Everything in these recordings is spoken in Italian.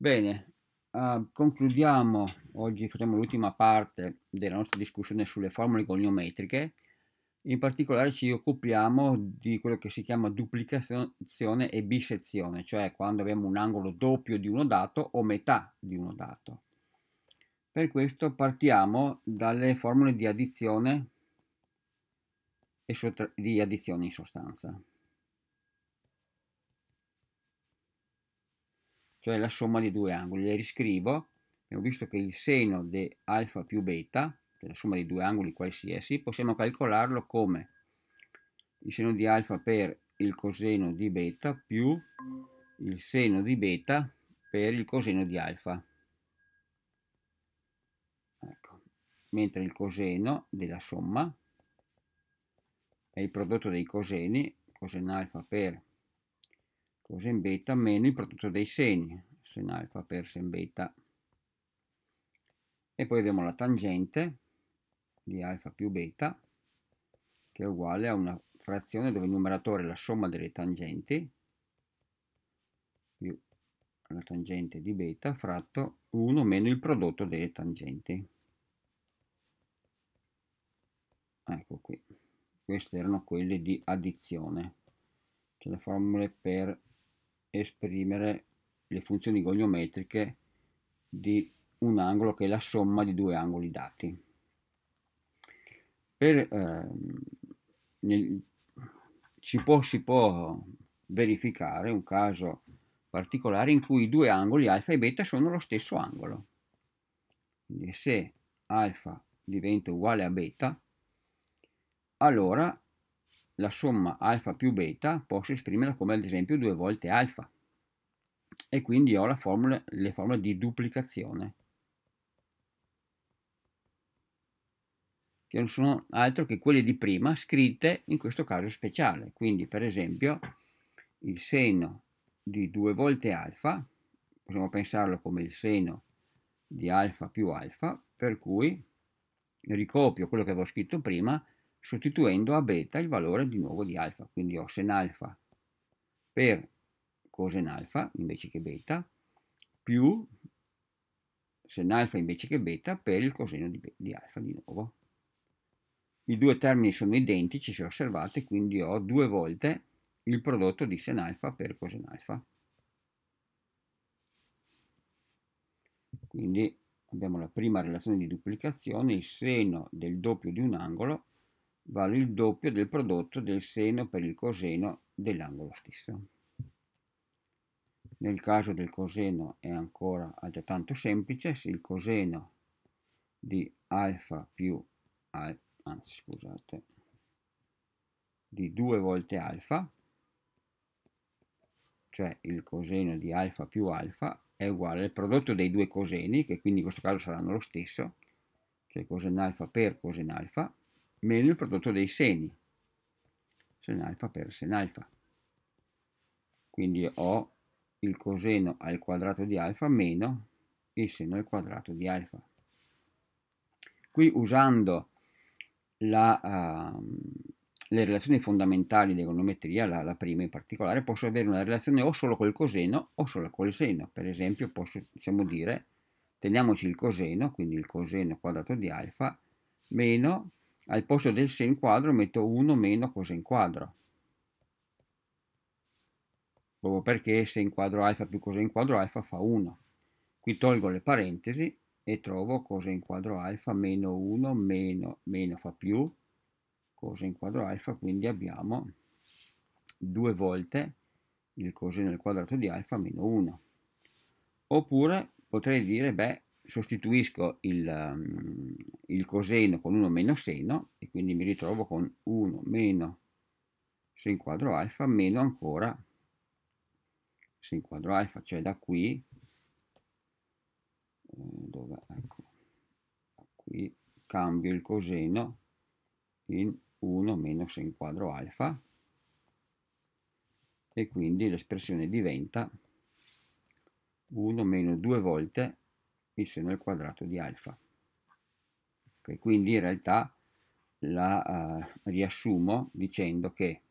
Bene, uh, concludiamo, oggi facciamo l'ultima parte della nostra discussione sulle formule goniometriche, in particolare ci occupiamo di quello che si chiama duplicazione e bisezione, cioè quando abbiamo un angolo doppio di uno dato o metà di uno dato. Per questo partiamo dalle formule di addizione e di addizione in sostanza. cioè la somma dei due angoli. Le riscrivo, abbiamo visto che il seno di alfa più beta, cioè la somma di due angoli qualsiasi, possiamo calcolarlo come il seno di alfa per il coseno di beta più il seno di beta per il coseno di alfa. Ecco. Mentre il coseno della somma è il prodotto dei coseni, coseno alfa per cosen beta meno il prodotto dei segni, sen alfa per sen beta. E poi abbiamo la tangente di alfa più beta, che è uguale a una frazione dove il numeratore è la somma delle tangenti, più la tangente di beta, fratto 1 meno il prodotto delle tangenti. Ecco qui. Queste erano quelle di addizione. cioè le formule per esprimere le funzioni goniometriche di un angolo che è la somma di due angoli dati. Per, eh, nel, si, può, si può verificare un caso particolare in cui i due angoli alfa e beta sono lo stesso angolo. Quindi se alfa diventa uguale a beta, allora la somma alfa più beta posso esprimerla come ad esempio due volte alfa e quindi ho formula, le formule di duplicazione che non sono altro che quelle di prima scritte in questo caso speciale quindi per esempio il seno di 2 volte alfa possiamo pensarlo come il seno di alfa più alfa per cui ricopio quello che avevo scritto prima sostituendo a beta il valore di nuovo di alfa, quindi ho sen alfa per cosen alfa invece che beta più sen alfa invece che beta per il coseno di, di alfa di nuovo. I due termini sono identici se osservate, quindi ho due volte il prodotto di sen alfa per cosen alfa. Quindi abbiamo la prima relazione di duplicazione, il seno del doppio di un angolo vale il doppio del prodotto del seno per il coseno dell'angolo stesso. Nel caso del coseno è ancora altrettanto semplice, se il coseno di alfa più al, anzi scusate, di 2 volte alfa, cioè il coseno di alfa più alfa, è uguale al prodotto dei due coseni, che quindi in questo caso saranno lo stesso, cioè coseno alfa per coseno alfa, meno il prodotto dei seni, sen alfa per sen alfa. Quindi ho il coseno al quadrato di alfa meno il seno al quadrato di alfa. Qui usando la, uh, le relazioni fondamentali di econometria, la, la, prima in particolare, posso avere una relazione o solo col coseno o solo col seno. Per esempio posso diciamo, dire teniamoci il coseno, quindi il coseno quadrato di alfa, meno al posto del se in quadro metto 1 meno cosa in quadro proprio perché se in quadro alfa più cosa in quadro alfa fa 1 qui tolgo le parentesi e trovo cosa in quadro alfa meno 1 meno meno fa più cosa quadro alfa quindi abbiamo due volte il coseno al quadrato di alfa meno 1 oppure potrei dire beh sostituisco il, ehm, il coseno con 1 meno seno e quindi mi ritrovo con 1 meno sin quadro alfa meno ancora sin quadro alfa, cioè da qui eh, dove ecco qui cambio il coseno in 1 meno sin quadro alfa e quindi l'espressione diventa 1 meno 2 volte il seno al quadrato di alfa. Okay, quindi in realtà la uh, riassumo dicendo che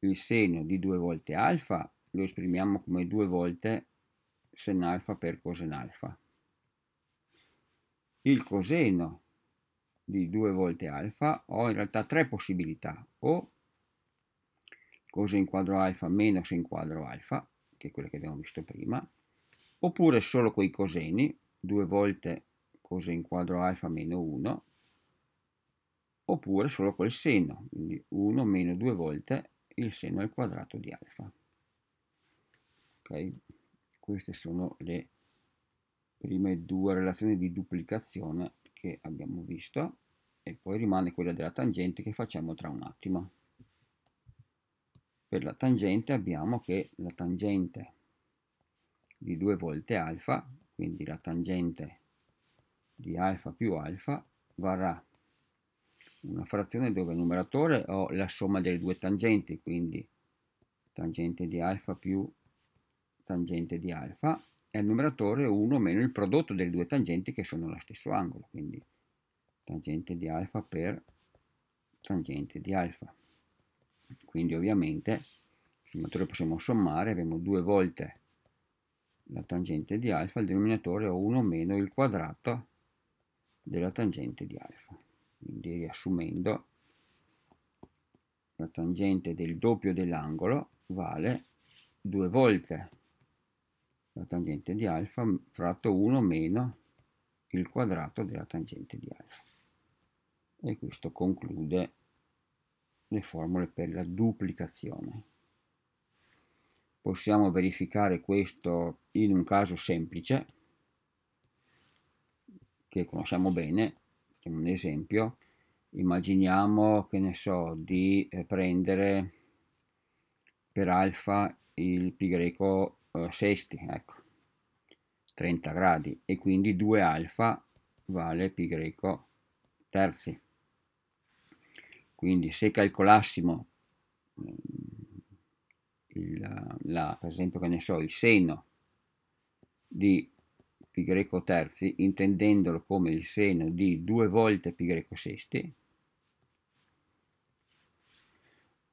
il seno di 2 volte alfa lo esprimiamo come 2 volte sen alfa per cosen alfa. Il coseno di 2 volte alfa ho in realtà tre possibilità, o cosen quadro alfa meno sen quadro alfa, che è quello che abbiamo visto prima, oppure solo coi coseni, due volte cos in quadro alfa meno 1, oppure solo col seno, quindi 1 meno 2 volte il seno al quadrato di alfa. Okay. Queste sono le prime due relazioni di duplicazione che abbiamo visto e poi rimane quella della tangente che facciamo tra un attimo. Per la tangente abbiamo che la tangente di 2 volte alfa, quindi la tangente di alfa più alfa varrà una frazione dove il numeratore ho la somma delle due tangenti, quindi tangente di alfa più tangente di alfa, e al numeratore 1 meno il prodotto delle due tangenti che sono allo stesso angolo, quindi tangente di alfa per tangente di alfa. Quindi ovviamente il numeratore possiamo sommare, abbiamo due volte la tangente di alfa, il denominatore è 1 meno il quadrato della tangente di alfa. Quindi riassumendo, la tangente del doppio dell'angolo vale due volte la tangente di alfa fratto 1 meno il quadrato della tangente di alfa. E questo conclude le formule per la duplicazione possiamo verificare questo in un caso semplice che conosciamo bene facciamo un esempio immaginiamo che ne so di eh, prendere per alfa il pi greco eh, sesti ecco 30 gradi e quindi 2 alfa vale pi greco terzi quindi se calcolassimo la, la, per esempio che ne so, il seno di π greco terzi, intendendolo come il seno di 2 volte π greco sesti,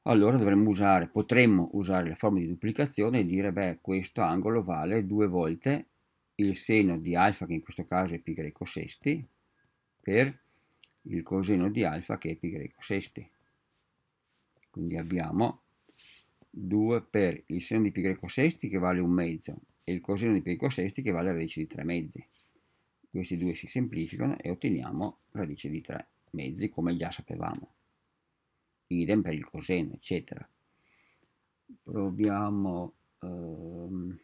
allora dovremmo usare, potremmo usare la forma di duplicazione e dire, beh, questo angolo vale 2 volte il seno di alfa, che in questo caso è π greco sesti, per il coseno di alfa che è π greco sesti. Quindi abbiamo 2 per il seno di pi greco sesti che vale un mezzo e il coseno di pi greco sesti che vale radice di 3 mezzi. Questi due si semplificano e otteniamo radice di 3 mezzi come già sapevamo. Idem per il coseno, eccetera. Proviamo... Ehm,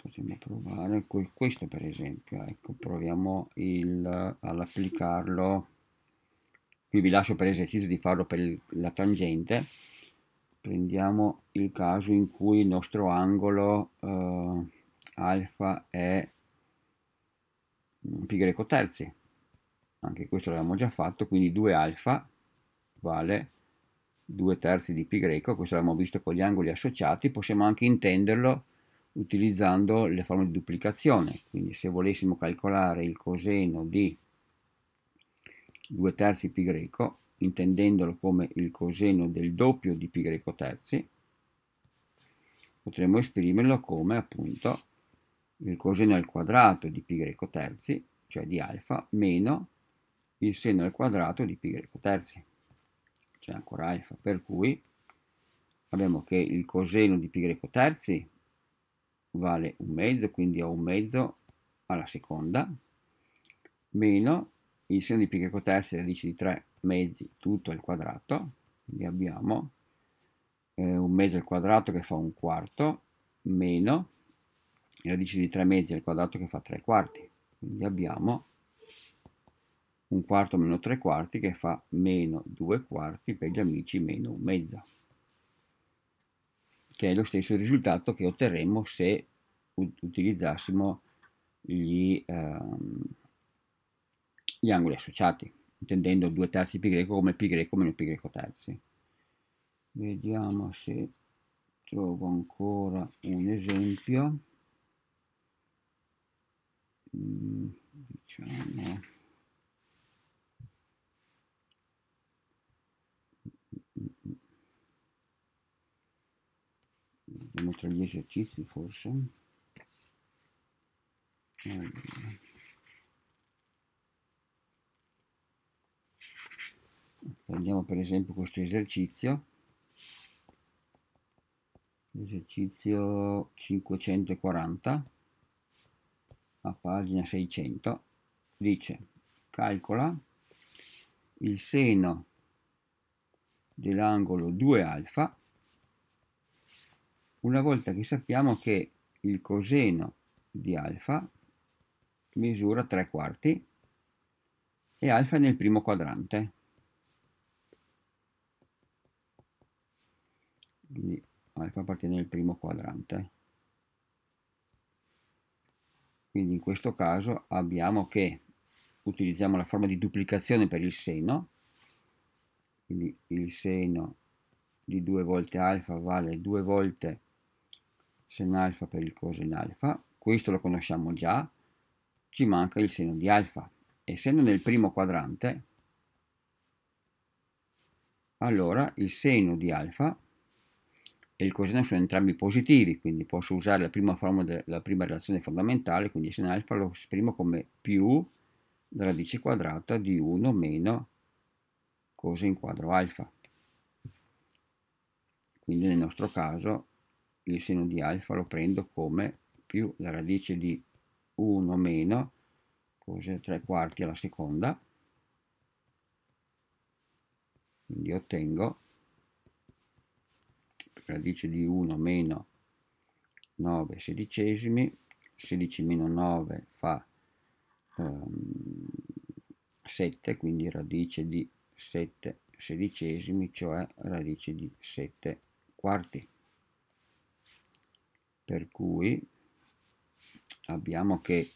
potremmo provare questo per esempio ecco proviamo ad applicarlo qui vi lascio per esercizio di farlo per la tangente prendiamo il caso in cui il nostro angolo eh, alfa è pi greco terzi anche questo l'abbiamo già fatto quindi 2 alfa vale 2 terzi di pi greco questo l'abbiamo visto con gli angoli associati possiamo anche intenderlo utilizzando le forme di duplicazione quindi se volessimo calcolare il coseno di 2 terzi π greco, intendendolo come il coseno del doppio di π greco terzi, potremmo esprimerlo come appunto il coseno al quadrato di π greco terzi, cioè di alfa, meno il seno al quadrato di π greco terzi, cioè ancora alfa, per cui abbiamo che il coseno di π greco terzi vale un mezzo, quindi ho un mezzo alla seconda, meno il seno di pi greco terzi radice di 3 mezzi tutto al quadrato, quindi abbiamo eh, un mezzo al quadrato che fa un quarto, meno radice di 3 mezzi al quadrato che fa 3 quarti, quindi abbiamo un quarto meno 3 quarti che fa meno 2 quarti per gli amici meno un mezzo, che è lo stesso risultato che otterremmo se utilizzassimo gli... Ehm, gli angoli associati, intendendo 2 terzi π come π meno π terzi. Vediamo se trovo ancora un esempio. Mm, diciamo... Vediamo tra gli esercizi forse. Allora. prendiamo per esempio questo esercizio esercizio 540 a pagina 600 dice calcola il seno dell'angolo 2 alfa una volta che sappiamo che il coseno di alfa misura 3 quarti e alfa nel primo quadrante quindi alfa appartiene al primo quadrante quindi in questo caso abbiamo che utilizziamo la forma di duplicazione per il seno quindi il seno di 2 volte alfa vale 2 volte seno alfa per il cosen alfa questo lo conosciamo già ci manca il seno di alfa essendo nel primo quadrante allora il seno di alfa e il coseno sono entrambi positivi, quindi posso usare la prima, formula della prima relazione fondamentale, quindi sin alfa lo esprimo come più la radice quadrata di 1 meno coseno quadro alfa. Quindi nel nostro caso il seno di alfa lo prendo come più la radice di 1 meno coseno 3 quarti alla seconda, quindi ottengo radice di 1 meno 9 sedicesimi, 16 meno 9 fa um, ehm, 7, quindi radice di 7 sedicesimi, cioè radice di 7 quarti. Per cui abbiamo che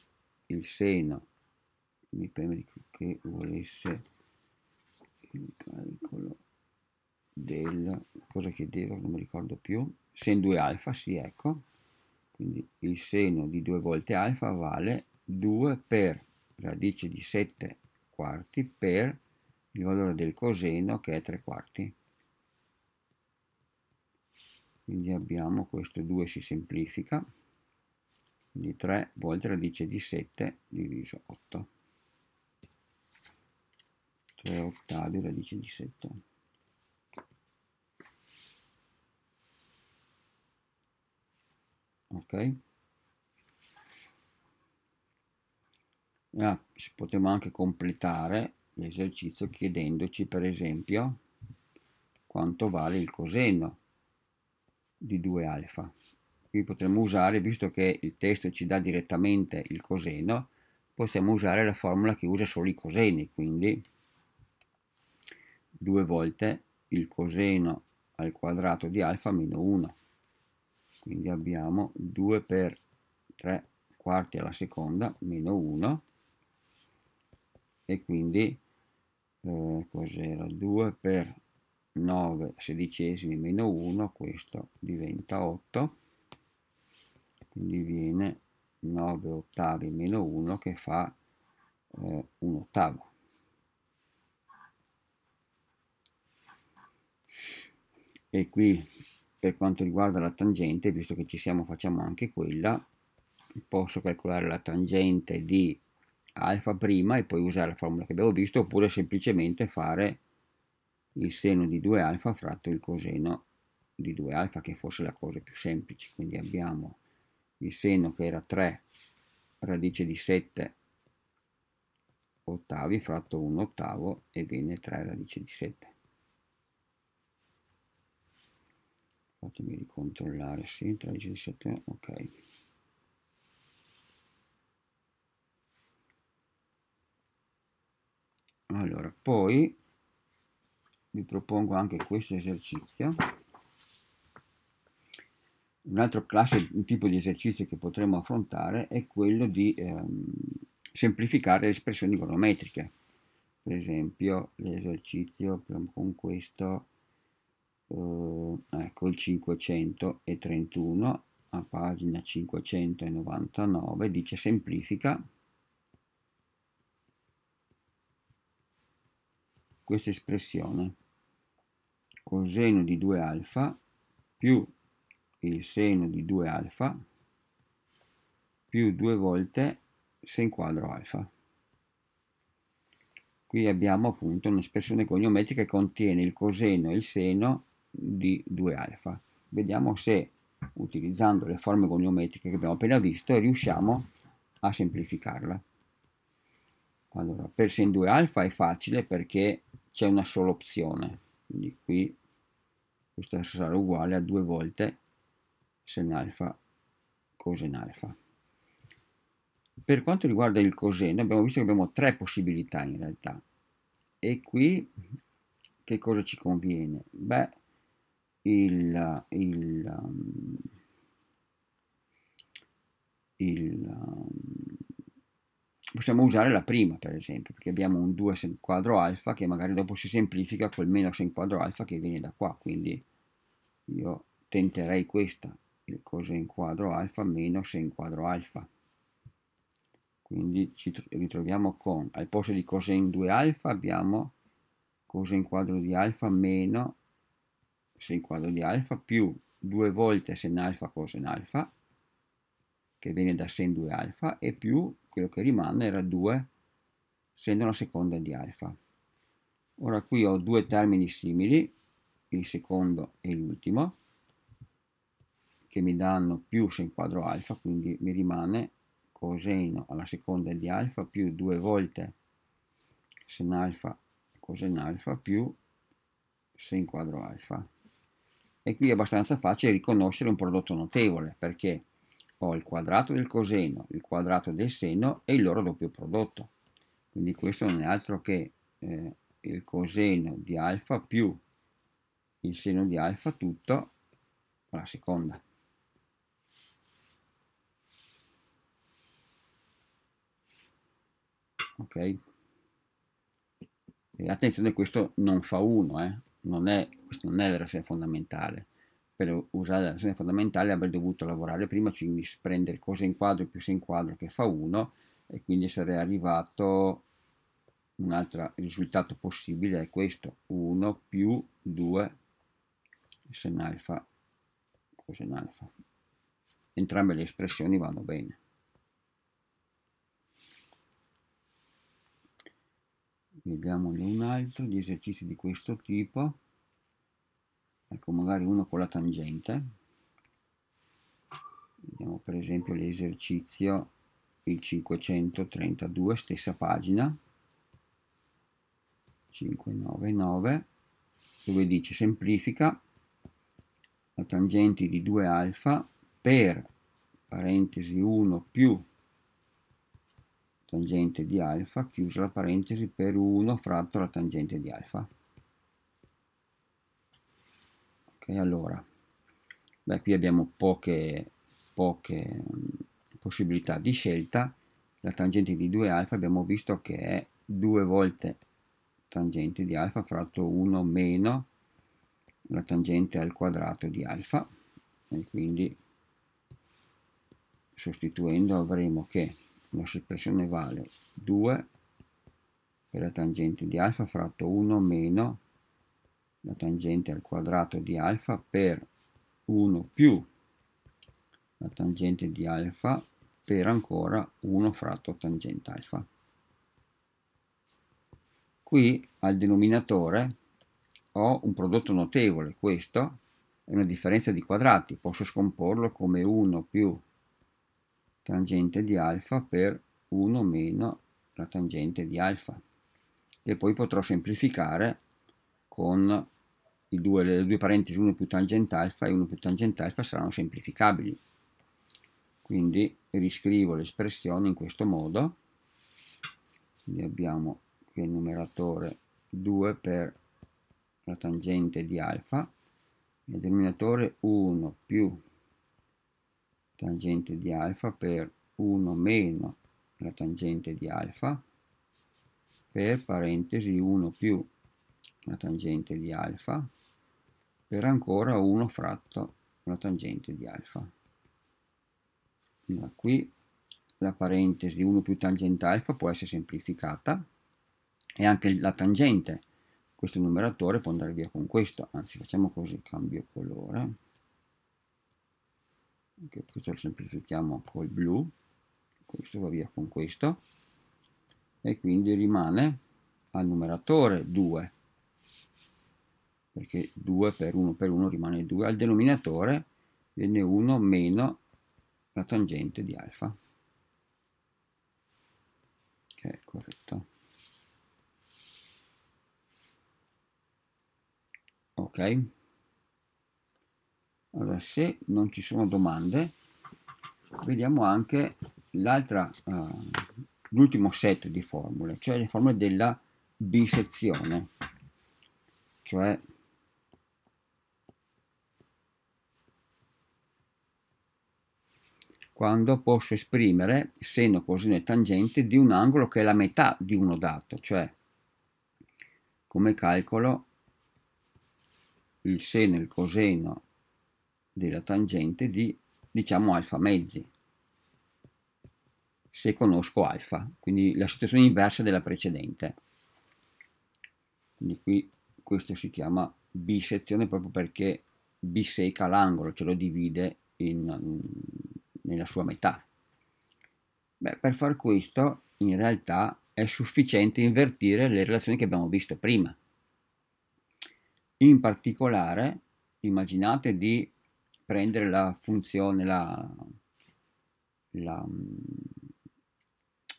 il seno, mi pare che volesse il calcolo del cosa chiedeva non mi ricordo più sen 2 alfa sì ecco quindi il seno di 2 volte alfa vale 2 per radice di 7 quarti per il valore del coseno che è 3 quarti quindi abbiamo questo 2 si semplifica quindi 3 volte radice di 7 diviso 8 3 ottavi radice di 7 ok ah, potremmo anche completare l'esercizio chiedendoci per esempio quanto vale il coseno di 2 alfa qui potremmo usare visto che il testo ci dà direttamente il coseno possiamo usare la formula che usa solo i coseni quindi 2 volte il coseno al quadrato di alfa meno 1 quindi abbiamo 2 per 3 quarti alla seconda meno 1 e quindi eh, cos'era 2 per 9 sedicesimi meno 1 questo diventa 8 quindi viene 9 ottavi meno 1 che fa eh, un ottavo e qui per quanto riguarda la tangente, visto che ci siamo facciamo anche quella, posso calcolare la tangente di alfa prima e poi usare la formula che abbiamo visto, oppure semplicemente fare il seno di 2 alfa fratto il coseno di 2 alfa, che forse è la cosa più semplice. Quindi abbiamo il seno che era 3 radice di 7 ottavi fratto 1 ottavo e viene 3 radice di 7. fatemi ricontrollare, sì, 13 di settembre, ok. Allora, poi vi propongo anche questo esercizio. Un altro classe, un tipo di esercizio che potremmo affrontare è quello di ehm, semplificare le espressioni volumetriche. Per esempio, l'esercizio con questo uh, ecco il 531 a pagina 599 dice semplifica questa espressione coseno di 2 alfa più il seno di 2 alfa più due volte sen quadro alfa. Qui abbiamo appunto un'espressione goniometrica che contiene il coseno e il seno di 2 alfa. Vediamo se utilizzando le forme goniometriche che abbiamo appena visto riusciamo a semplificarla. Allora, per sin 2 alfa è facile perché c'è una sola opzione, quindi qui questa sarà uguale a 2 volte sen alfa cosen alfa. Per quanto riguarda il coseno abbiamo visto che abbiamo tre possibilità in realtà e qui che cosa ci conviene? Beh, il, il, um, il, um, possiamo usare la prima per esempio perché abbiamo un 2 sen quadro alfa che magari dopo si semplifica col meno sen quadro alfa che viene da qua quindi io tenterei questa il coseno quadro alfa meno sen quadro alfa quindi ci ritroviamo con al posto di coseno 2 alfa abbiamo coseno quadro di alfa meno se in quadro di alfa più 2 volte sen alfa cosen alfa che viene da sen 2 alfa e più quello che rimane era 2 sen alla seconda di alfa. Ora qui ho due termini simili, il secondo e l'ultimo, che mi danno più sen quadro alfa, quindi mi rimane coseno alla seconda di alfa più 2 volte sen alfa cosen alfa più sen quadro alfa e qui è abbastanza facile riconoscere un prodotto notevole perché ho il quadrato del coseno, il quadrato del seno e il loro doppio prodotto. Quindi questo non è altro che eh, il coseno di alfa più il seno di alfa tutto alla seconda. Ok? E attenzione, questo non fa 1, eh? non è, questa non è la versione fondamentale. Per usare la versione fondamentale avrei dovuto lavorare prima, quindi prendere cosa in quadro più se in quadro che fa 1 e quindi sarei arrivato un altro risultato possibile è questo 1 più 2 se sen alfa in alfa entrambe le espressioni vanno bene vediamone un altro di esercizi di questo tipo ecco magari uno con la tangente vediamo per esempio l'esercizio il 532 stessa pagina 599 dove dice semplifica la tangente di 2 alfa per parentesi 1 più tangente di alfa chiusa la parentesi per 1 fratto la tangente di alfa ok allora beh qui abbiamo poche poche mm, possibilità di scelta la tangente di 2 alfa abbiamo visto che è 2 volte tangente di alfa fratto 1 meno la tangente al quadrato di alfa e quindi sostituendo avremo che la espressione vale 2 per la tangente di alfa fratto 1 meno la tangente al quadrato di alfa per 1 più la tangente di alfa per ancora 1 fratto tangente alfa. Qui al denominatore ho un prodotto notevole, questo è una differenza di quadrati, posso scomporlo come 1 più tangente di alfa per 1 meno la tangente di alfa e poi potrò semplificare con due, le due parentesi 1 più tangente alfa e 1 più tangente alfa saranno semplificabili quindi riscrivo l'espressione in questo modo quindi abbiamo qui il numeratore 2 per la tangente di alfa il denominatore 1 più tangente di alfa per 1 meno la tangente di alfa per parentesi 1 più la tangente di alfa per ancora 1 fratto la tangente di alfa. Da qui la parentesi 1 più tangente alfa può essere semplificata e anche la tangente, questo numeratore può andare via con questo, anzi facciamo così, cambio colore, che questo lo semplifichiamo col blu questo va via con questo e quindi rimane al numeratore 2 perché 2 per 1 per 1 rimane 2 al denominatore viene 1 meno la tangente di alfa che è corretto ok allora se non ci sono domande vediamo anche l'altra uh, l'ultimo set di formule cioè le formule della bisezione cioè quando posso esprimere seno, coseno e tangente di un angolo che è la metà di uno dato, cioè come calcolo il seno, il coseno della tangente di diciamo alfa mezzi se conosco alfa quindi la situazione inversa della precedente quindi qui questo si chiama bisezione proprio perché biseca l'angolo ce lo divide in, nella sua metà Beh, per far questo in realtà è sufficiente invertire le relazioni che abbiamo visto prima in particolare immaginate di prendere la funzione, la, la,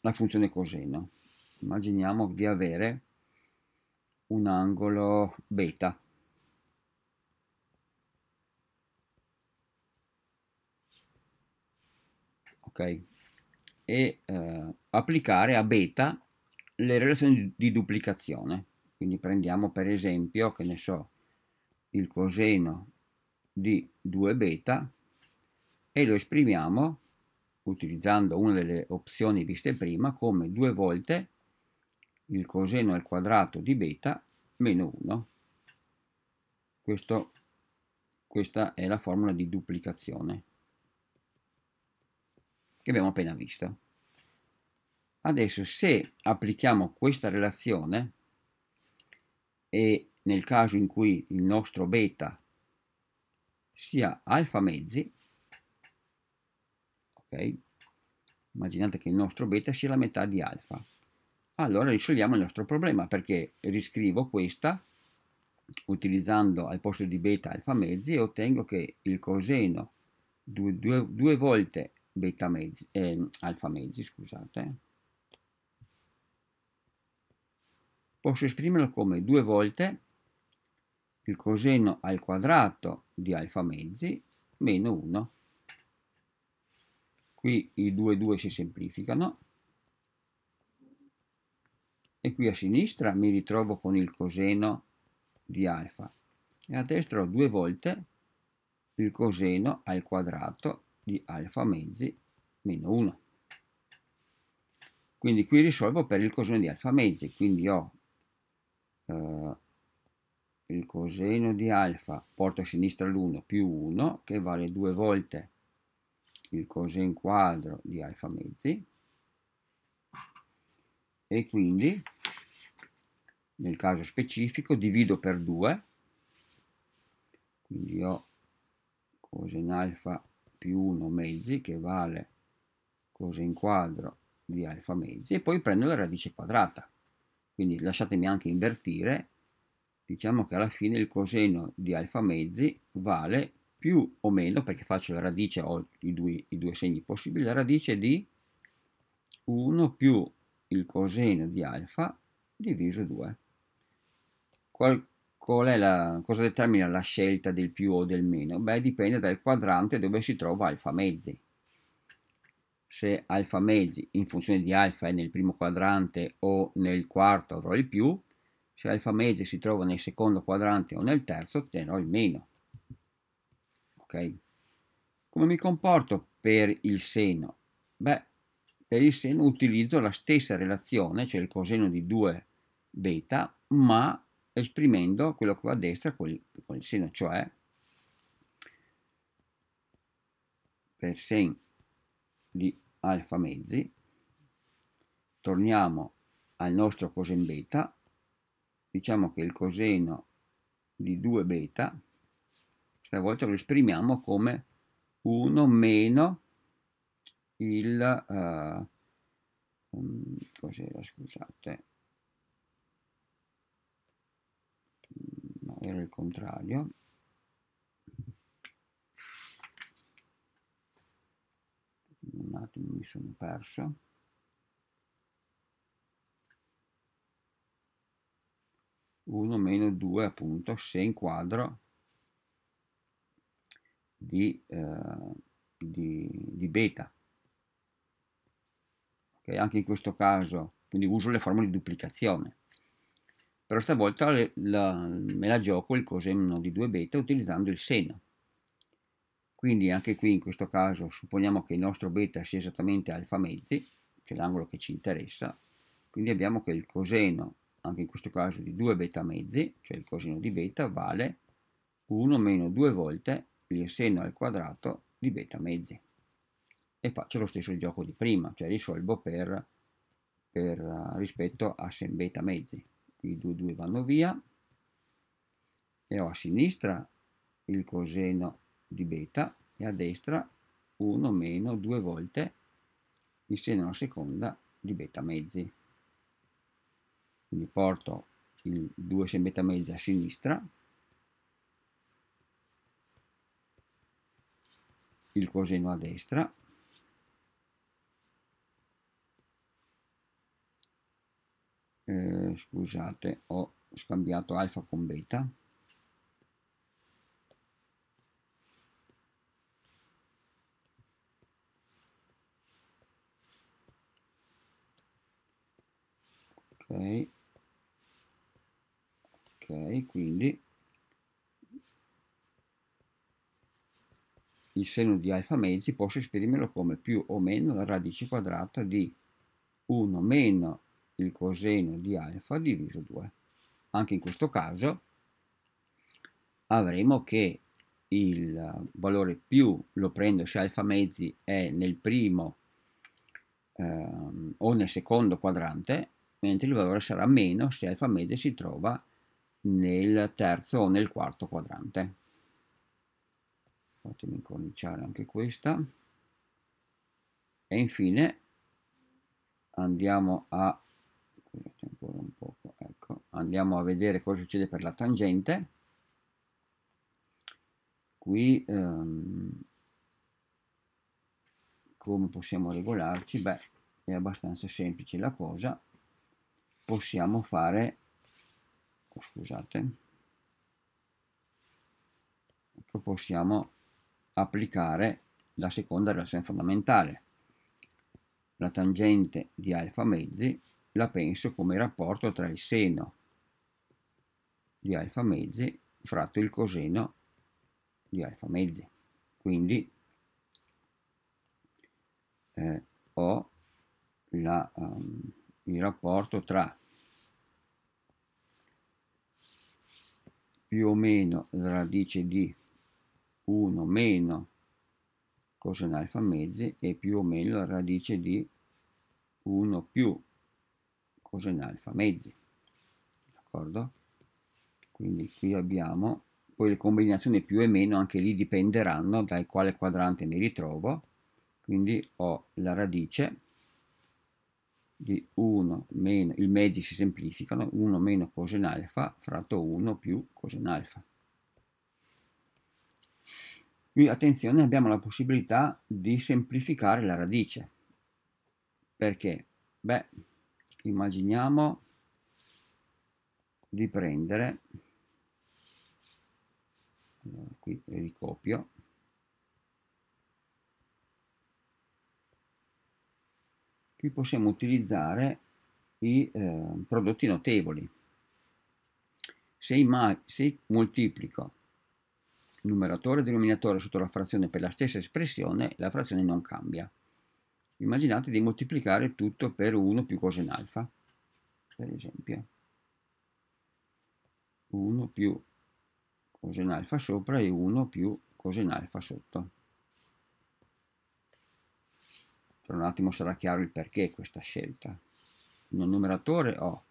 la funzione coseno. Immaginiamo di avere un angolo beta. Ok? E eh, applicare a beta le relazioni di duplicazione. Quindi prendiamo per esempio, che ne so, il coseno di 2 beta e lo esprimiamo utilizzando una delle opzioni viste prima come 2 volte il coseno al quadrato di beta meno 1. Questo, questa è la formula di duplicazione che abbiamo appena visto. Adesso se applichiamo questa relazione e nel caso in cui il nostro beta sia alfa mezzi, ok? Immaginate che il nostro beta sia la metà di alfa. Allora risolviamo il nostro problema perché riscrivo questa utilizzando al posto di beta alfa mezzi e ottengo che il coseno due, due, due volte beta mezzi, eh, alfa mezzi, scusate, posso esprimerlo come due volte il coseno al quadrato di alfa mezzi meno 1. Qui i due 2 si semplificano e qui a sinistra mi ritrovo con il coseno di alfa e a destra ho due volte il coseno al quadrato di alfa mezzi meno 1. Quindi qui risolvo per il coseno di alfa mezzi, quindi ho eh, il coseno di alfa, porto a sinistra l'1 più 1 che vale due volte il coseno quadro di alfa mezzi e quindi nel caso specifico divido per 2 quindi ho coseno alfa più 1 mezzi che vale coseno quadro di alfa mezzi e poi prendo la radice quadrata quindi lasciatemi anche invertire diciamo che alla fine il coseno di alfa mezzi vale più o meno, perché faccio la radice, ho i due, i due segni possibili, la radice di 1 più il coseno di alfa diviso 2. Qual, qual è la, cosa determina la scelta del più o del meno? Beh, dipende dal quadrante dove si trova alfa mezzi. Se alfa mezzi in funzione di alfa è nel primo quadrante o nel quarto avrò il più, se l'alfamese si trova nel secondo quadrante o nel terzo, otterrò il meno. Ok? Come mi comporto per il seno? Beh, per il seno utilizzo la stessa relazione, cioè il coseno di 2 beta, ma esprimendo quello qua a destra con il, seno, cioè per sen di alfa mezzi torniamo al nostro coseno beta diciamo che il coseno di 2 beta, stavolta lo esprimiamo come 1 meno il, uh, cos'era, scusate, no, era il contrario, un attimo mi sono perso, 1 meno 2 appunto se inquadro di, eh, di, di beta okay, anche in questo caso quindi uso le formule di duplicazione però stavolta le, la, me la gioco il coseno di 2 beta utilizzando il seno quindi anche qui in questo caso supponiamo che il nostro beta sia esattamente alfa mezzi che è cioè l'angolo che ci interessa quindi abbiamo che il coseno anche in questo caso di 2 beta mezzi, cioè il coseno di beta vale 1 meno 2 volte il seno al quadrato di beta mezzi. E faccio lo stesso gioco di prima, cioè risolvo per, per eh, rispetto a sen beta mezzi. I due 2 vanno via e ho a sinistra il coseno di beta e a destra 1 meno 2 volte il seno alla seconda di beta mezzi quindi porto il 2 se metà mezza a sinistra il coseno a destra eh, scusate ho scambiato alfa con beta ok ok quindi il seno di alfa mezzi posso esprimerlo come più o meno la radice quadrata di 1 meno il coseno di alfa diviso 2 anche in questo caso avremo che il valore più lo prendo se alfa mezzi è nel primo ehm, o nel secondo quadrante mentre il valore sarà meno se alfa mezzi si trova nel terzo o nel quarto quadrante. Fatemi incorniciare anche questa. E infine andiamo a, poco, ecco, andiamo a vedere cosa succede per la tangente. Qui ehm, come possiamo regolarci? Beh, è abbastanza semplice la cosa. Possiamo fare scusate ecco possiamo applicare la seconda relazione fondamentale la tangente di alfa mezzi la penso come il rapporto tra il seno di alfa mezzi fratto il coseno di alfa mezzi quindi eh, ho la, um, il rapporto tra più o meno la radice di 1 meno coseno alfa mezzi e più o meno la radice di 1 più coseno alfa mezzi. D'accordo? Quindi qui abbiamo poi le combinazioni più e meno anche lì dipenderanno dal quale quadrante mi ritrovo. Quindi ho la radice di 1 meno, i mezzi si semplificano, 1 meno coseno alfa fratto 1 più coseno alfa. Qui attenzione abbiamo la possibilità di semplificare la radice. Perché? Beh, immaginiamo di prendere, allora qui ricopio, qui possiamo utilizzare i eh, prodotti notevoli. Se, se moltiplico numeratore e denominatore sotto la frazione per la stessa espressione, la frazione non cambia. Immaginate di moltiplicare tutto per 1 più in alfa, per esempio. 1 più in alfa sopra e 1 più in alfa sotto per un attimo sarà chiaro il perché questa scelta. Nel numeratore ho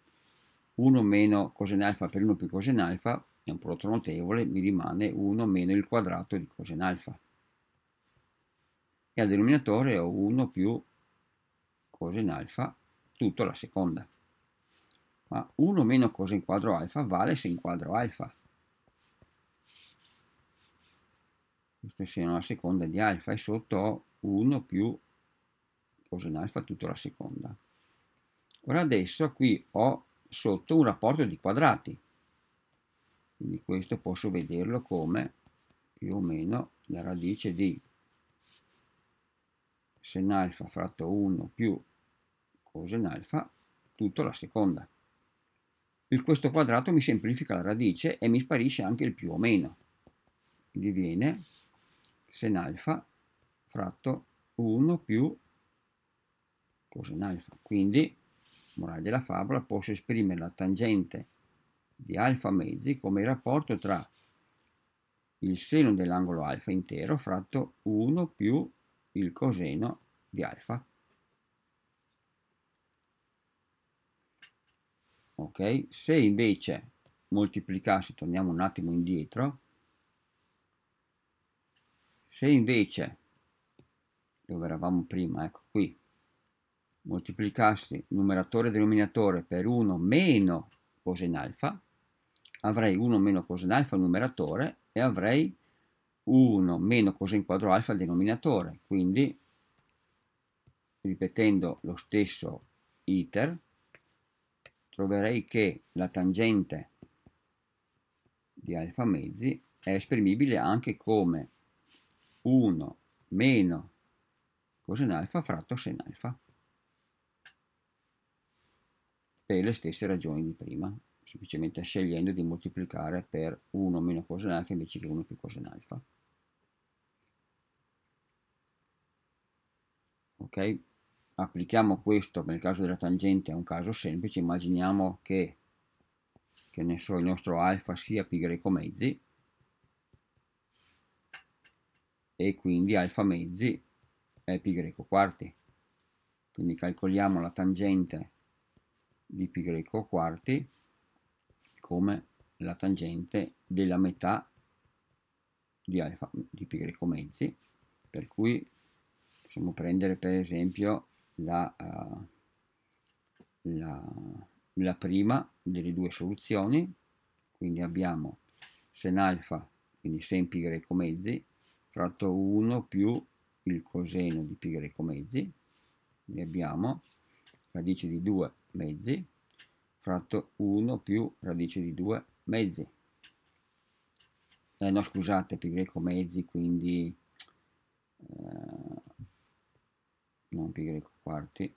1 meno coseno alfa per 1 più coseno alfa, è un prodotto notevole, mi rimane 1 meno il quadrato di coseno alfa. E al denominatore ho 1 più coseno alfa, tutto la seconda. Ma 1 meno coseno quadro alfa vale se in quadro alfa. questo è seno alla seconda di alfa e sotto ho 1 più poso in alfa tutta la seconda. Ora adesso qui ho sotto un rapporto di quadrati, quindi questo posso vederlo come più o meno la radice di sen alfa fratto 1 più cosen alfa tutta la seconda. Il questo quadrato mi semplifica la radice e mi sparisce anche il più o meno. Quindi viene sen alfa fratto 1 più cos alfa. Quindi, morale della favola, posso esprimere la tangente di alfa mezzi come il rapporto tra il seno dell'angolo alfa intero fratto 1 più il coseno di alfa. Ok? Se invece moltiplicassi, torniamo un attimo indietro, se invece dove eravamo prima, ecco qui, moltiplicassi numeratore e denominatore per 1 meno coseno alfa, avrei 1 meno coseno alfa numeratore e avrei 1 meno coseno quadro alfa denominatore, quindi ripetendo lo stesso iter troverei che la tangente di alfa mezzi è esprimibile anche come 1 meno coseno alfa fratto sen alfa per le stesse ragioni di prima, semplicemente scegliendo di moltiplicare per 1 meno cos in alfa invece che 1 più cos in alfa. Ok? Applichiamo questo nel caso della tangente a un caso semplice, immaginiamo che, che ne so, il nostro alfa sia π mezzi e quindi alfa mezzi è π quarti. Quindi calcoliamo la tangente di π quarti come la tangente della metà di alfa di π mezzi per cui possiamo prendere per esempio la, uh, la, la prima delle due soluzioni quindi abbiamo sen alfa quindi sen π mezzi fratto 1 più il coseno di π mezzi quindi abbiamo radice di 2 mezzi fratto 1 più radice di 2 mezzi eh, no scusate pi greco mezzi quindi eh, non pi greco quarti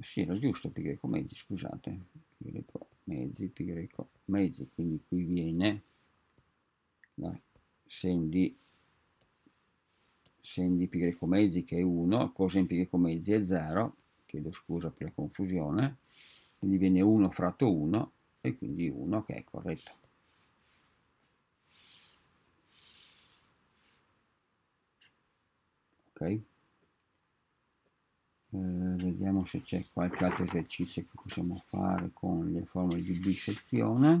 sì era giusto pi greco mezzi scusate pi greco mezzi pi greco mezzi quindi qui viene la sen di scendi pi greco mezzi che è 1, coseno pi greco mezzi è 0, chiedo scusa per la confusione, quindi viene 1 fratto 1 e quindi 1 che è corretto. Ok? Eh, vediamo se c'è qualche altro esercizio che possiamo fare con le formule di bisezione.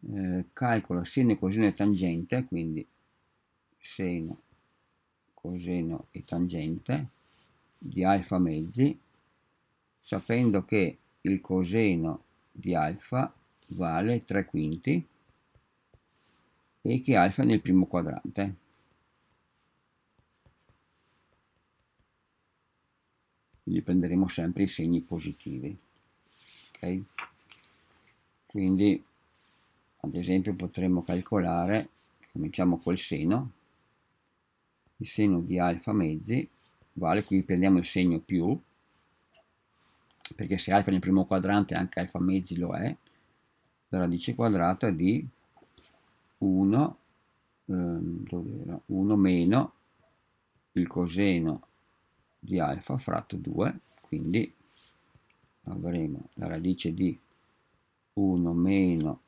Eh, calcolo seno e coseno e tangente, quindi seno, coseno e tangente di alfa mezzi, sapendo che il coseno di alfa vale 3 quinti e che alfa è nel primo quadrante. Quindi prenderemo sempre i segni positivi. Okay? Quindi ad esempio potremmo calcolare cominciamo col seno il seno di alfa mezzi uguale qui prendiamo il segno più perché se alfa è nel primo quadrante anche alfa mezzi lo è la radice quadrata di 1 ehm, 1 meno il coseno di alfa fratto 2 quindi avremo la radice di 1 meno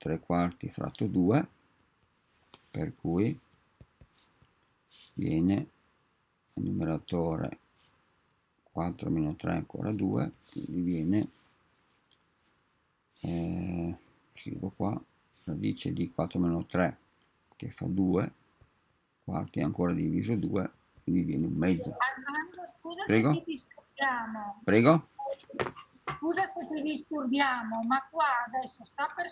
3 quarti fratto 2 per cui viene il numeratore 4 meno 3 ancora 2 quindi viene eh, scrivo qua radice di 4 meno 3 che fa 2 quarti ancora diviso 2 quindi viene un mezzo Armando scusa prego? se ti disturbiamo prego scusa se ti disturbiamo ma qua adesso sta per